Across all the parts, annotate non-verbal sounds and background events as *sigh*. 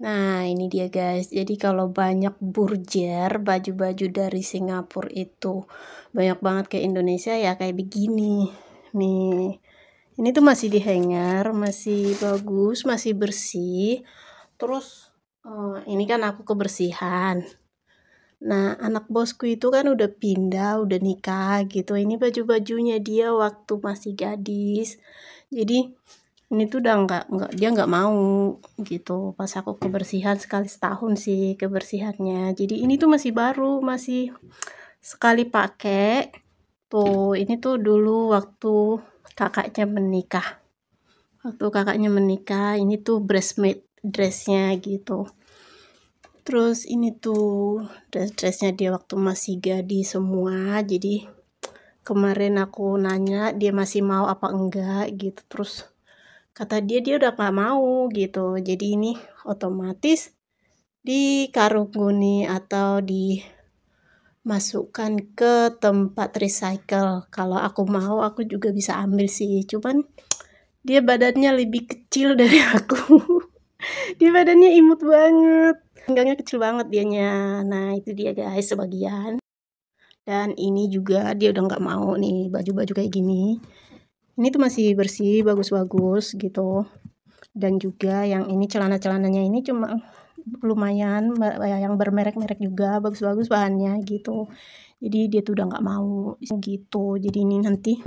Nah, ini dia guys. Jadi kalau banyak burjer baju-baju dari Singapura itu banyak banget ke Indonesia ya kayak begini. Nih. Ini tuh masih di hanger, masih bagus, masih bersih. Terus uh, ini kan aku kebersihan. Nah, anak bosku itu kan udah pindah, udah nikah gitu. Ini baju-bajunya dia waktu masih gadis. Jadi ini tuh udah nggak nggak dia nggak mau gitu pas aku kebersihan sekali setahun sih kebersihannya jadi ini tuh masih baru masih sekali pakai tuh ini tuh dulu waktu kakaknya menikah waktu kakaknya menikah ini tuh bridesmaid dressnya gitu terus ini tuh dress dressnya dia waktu masih gadis semua jadi kemarin aku nanya dia masih mau apa enggak gitu terus kata dia dia udah gak mau gitu jadi ini otomatis dikarunguni atau dimasukkan ke tempat recycle kalau aku mau aku juga bisa ambil sih cuman dia badannya lebih kecil *laughs* dari aku dia badannya imut banget pinggangnya kecil banget dianya nah itu dia guys sebagian dan ini juga dia udah nggak mau nih baju-baju kayak gini ini tuh masih bersih bagus-bagus gitu dan juga yang ini celana-celananya ini cuma lumayan yang bermerek-merek juga bagus-bagus bahannya gitu jadi dia tuh udah nggak mau gitu jadi ini nanti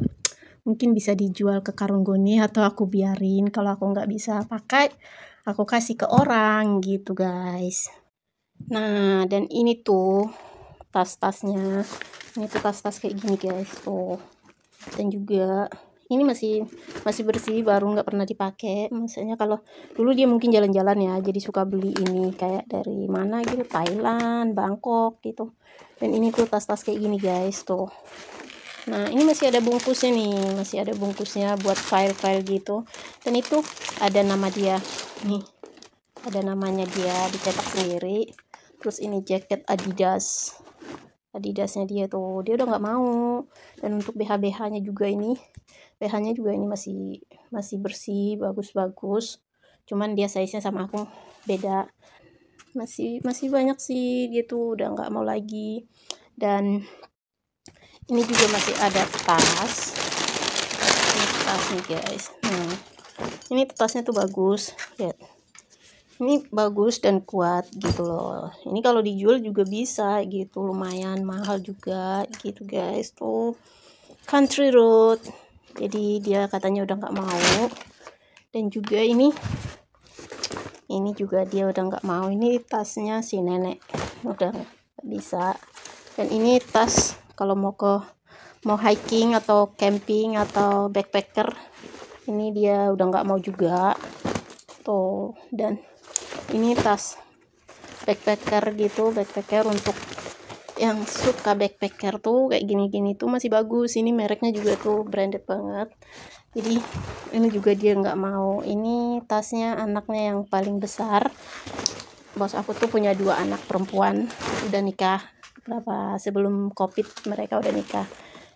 mungkin bisa dijual ke Karung Goni atau aku biarin kalau aku nggak bisa pakai aku kasih ke orang gitu guys nah dan ini tuh tas-tasnya ini tuh tas-tas kayak gini guys tuh dan juga ini masih masih bersih baru nggak pernah dipakai misalnya kalau dulu dia mungkin jalan-jalan ya jadi suka beli ini kayak dari mana gitu Thailand Bangkok gitu dan ini tuh tas-tas kayak gini guys tuh nah ini masih ada bungkusnya nih masih ada bungkusnya buat file-file gitu dan itu ada nama dia nih ada namanya dia dicetak sendiri terus ini jaket Adidas adidasnya dia tuh dia udah nggak mau dan untuk BH BH nya juga ini BH nya juga ini masih masih bersih bagus-bagus cuman dia size nya sama aku beda masih masih banyak sih dia tuh udah nggak mau lagi dan ini juga masih ada tas ini tas nih guys nah ini tasnya tuh bagus lihat ini bagus dan kuat gitu loh ini kalau dijual juga bisa gitu lumayan mahal juga gitu guys tuh country road jadi dia katanya udah nggak mau dan juga ini ini juga dia udah nggak mau ini tasnya si nenek udah nggak bisa dan ini tas kalau mau ke mau hiking atau camping atau backpacker ini dia udah nggak mau juga tuh dan ini tas backpacker gitu backpacker untuk yang suka backpacker tuh kayak gini-gini tuh masih bagus ini mereknya juga tuh branded banget jadi ini juga dia nggak mau ini tasnya anaknya yang paling besar bos aku tuh punya dua anak perempuan udah nikah berapa sebelum covid mereka udah nikah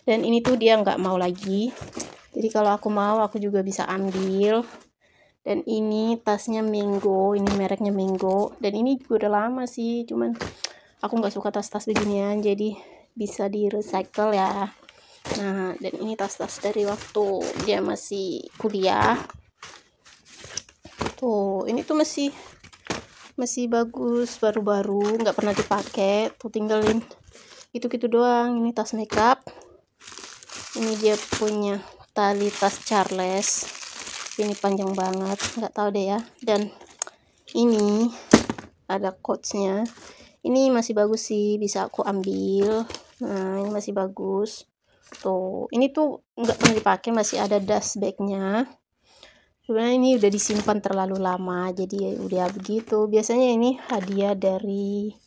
dan ini tuh dia nggak mau lagi jadi kalau aku mau aku juga bisa ambil dan ini tasnya Mingo ini mereknya Mingo dan ini juga udah lama sih cuman aku nggak suka tas-tas beginian jadi bisa di recycle ya nah dan ini tas-tas dari waktu dia masih kuliah tuh ini tuh masih masih bagus baru-baru nggak -baru, pernah dipakai tuh tinggalin itu gitu doang ini tas makeup ini dia punya tali tas Charles ini panjang banget nggak tahu deh ya dan ini ada coachnya ini masih bagus sih bisa aku ambil nah ini masih bagus tuh ini tuh nggak pernah dipakai masih ada dust bagnya sebenarnya ini udah disimpan terlalu lama jadi ya udah begitu biasanya ini hadiah dari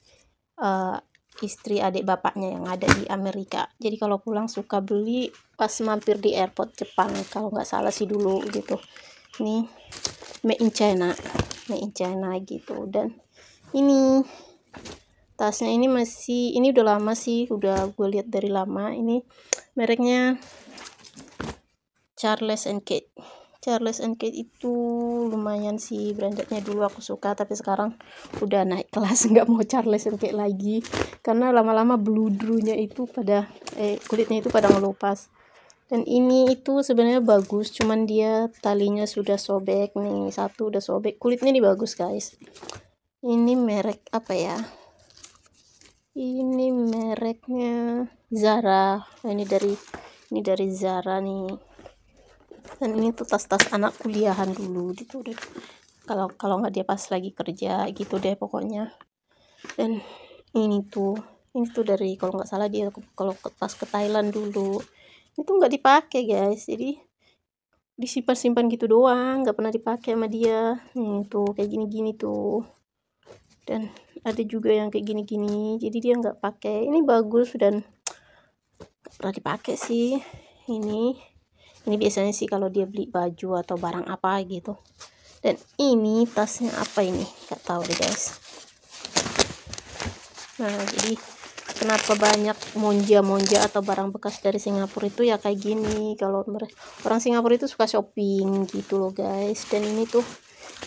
uh, istri adik bapaknya yang ada di Amerika jadi kalau pulang suka beli pas mampir di airport Jepang kalau nggak salah sih dulu gitu ini made in China made in China gitu dan ini tasnya ini masih ini udah lama sih udah gue lihat dari lama ini mereknya Charles and Kate Charles and Kate itu lumayan sih brandednya dulu aku suka tapi sekarang udah naik *laughs* kelas nggak mau Charles and Kate lagi karena lama-lama bludrunya itu pada eh kulitnya itu pada ngelupas dan ini itu sebenarnya bagus cuman dia talinya sudah sobek nih satu udah sobek kulitnya ini bagus guys ini merek apa ya ini mereknya Zara ini dari ini dari Zara nih dan ini tuh tas-tas anak kuliahan dulu gitu deh kalau kalau nggak dia pas lagi kerja gitu deh pokoknya dan ini tuh ini tuh dari kalau nggak salah dia kalau pas ke Thailand dulu itu nggak dipakai guys jadi disimpan simpan gitu doang nggak pernah dipakai sama dia ini tuh kayak gini gini tuh dan ada juga yang kayak gini gini jadi dia nggak pakai ini bagus dan nggak pernah dipakai sih ini ini biasanya sih kalau dia beli baju atau barang apa gitu dan ini tasnya apa ini gak tahu deh guys nah jadi kenapa banyak monja-monja atau barang bekas dari Singapura itu ya kayak gini kalau orang Singapura itu suka shopping gitu loh guys dan ini tuh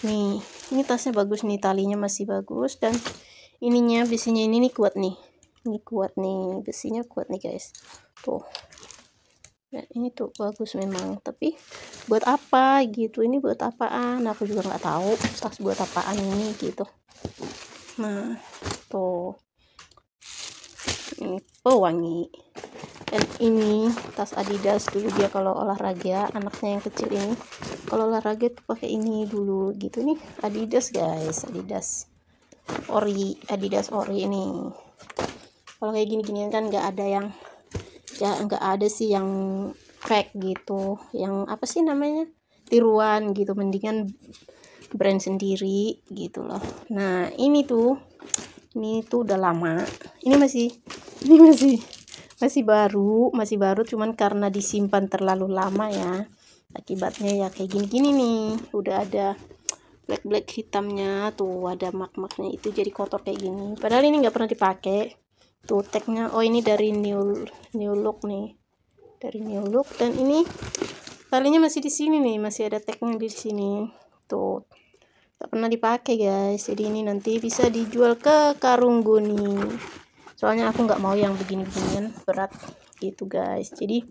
nih ini tasnya bagus nih talinya masih bagus dan ininya besinya ini nih kuat nih ini kuat nih besinya kuat nih guys tuh Nah, ini tuh bagus memang, tapi buat apa gitu? Ini buat apaan? Nah, aku juga nggak tahu tas buat apaan ini gitu. Nah, tuh. Ini pewangi. Dan ini tas Adidas dulu dia kalau olahraga, anaknya yang kecil ini kalau olahraga tuh pakai ini dulu gitu nih. Adidas guys, Adidas. Ori, Adidas Ori ini. Kalau kayak gini-ginian kan nggak ada yang ya nggak ada sih yang fake gitu yang apa sih namanya tiruan gitu mendingan brand sendiri gitu loh nah ini tuh ini tuh udah lama ini masih *laughs* ini masih masih baru masih baru cuman karena disimpan terlalu lama ya akibatnya ya kayak gini-gini nih udah ada black black hitamnya tuh ada mak maknya itu jadi kotor kayak gini padahal ini nggak pernah dipakai tuh tagnya oh ini dari new new look nih dari new look dan ini talinya masih di sini nih masih ada tagnya di sini tuh tak pernah dipakai guys jadi ini nanti bisa dijual ke karung goni soalnya aku nggak mau yang begini-beginian berat gitu guys jadi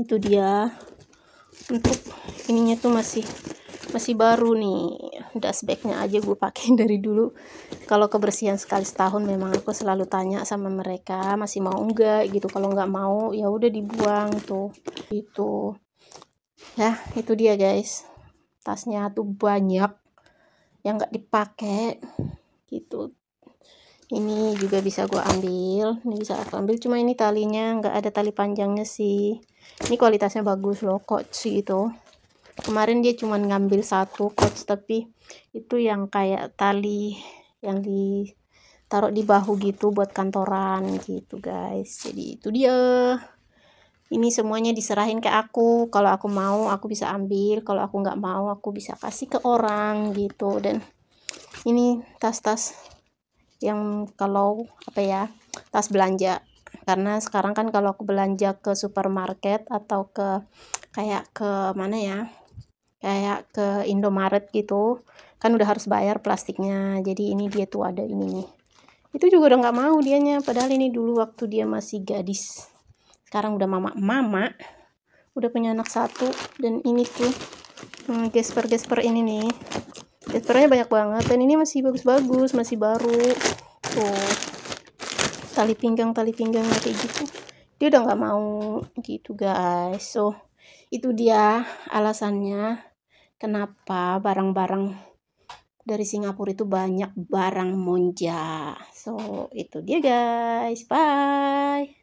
itu dia untuk ininya tuh masih masih baru nih dust bagnya aja gue pakai *laughs* dari dulu kalau kebersihan sekali setahun memang aku selalu tanya sama mereka masih mau enggak gitu kalau nggak mau ya udah dibuang tuh itu ya itu dia guys tasnya tuh banyak yang nggak dipakai gitu ini juga bisa gue ambil ini bisa aku ambil cuma ini talinya nggak ada tali panjangnya sih ini kualitasnya bagus loh coach gitu kemarin dia cuma ngambil satu coach tapi itu yang kayak tali yang ditaruh di bahu gitu buat kantoran gitu guys jadi itu dia ini semuanya diserahin ke aku kalau aku mau aku bisa ambil kalau aku nggak mau aku bisa kasih ke orang gitu dan ini tas-tas yang kalau apa ya tas belanja karena sekarang kan kalau aku belanja ke supermarket atau ke kayak ke mana ya kayak ke Indomaret gitu kan udah harus bayar plastiknya jadi ini dia tuh ada ini nih itu juga udah nggak mau dianya padahal ini dulu waktu dia masih gadis sekarang udah mama mama udah punya anak satu dan ini tuh hmm, gesper gesper ini nih gespernya banyak banget dan ini masih bagus-bagus masih baru tuh tali pinggang tali pinggang kayak gitu dia udah nggak mau gitu guys so itu dia alasannya kenapa barang-barang dari Singapura itu banyak barang monja so itu dia guys bye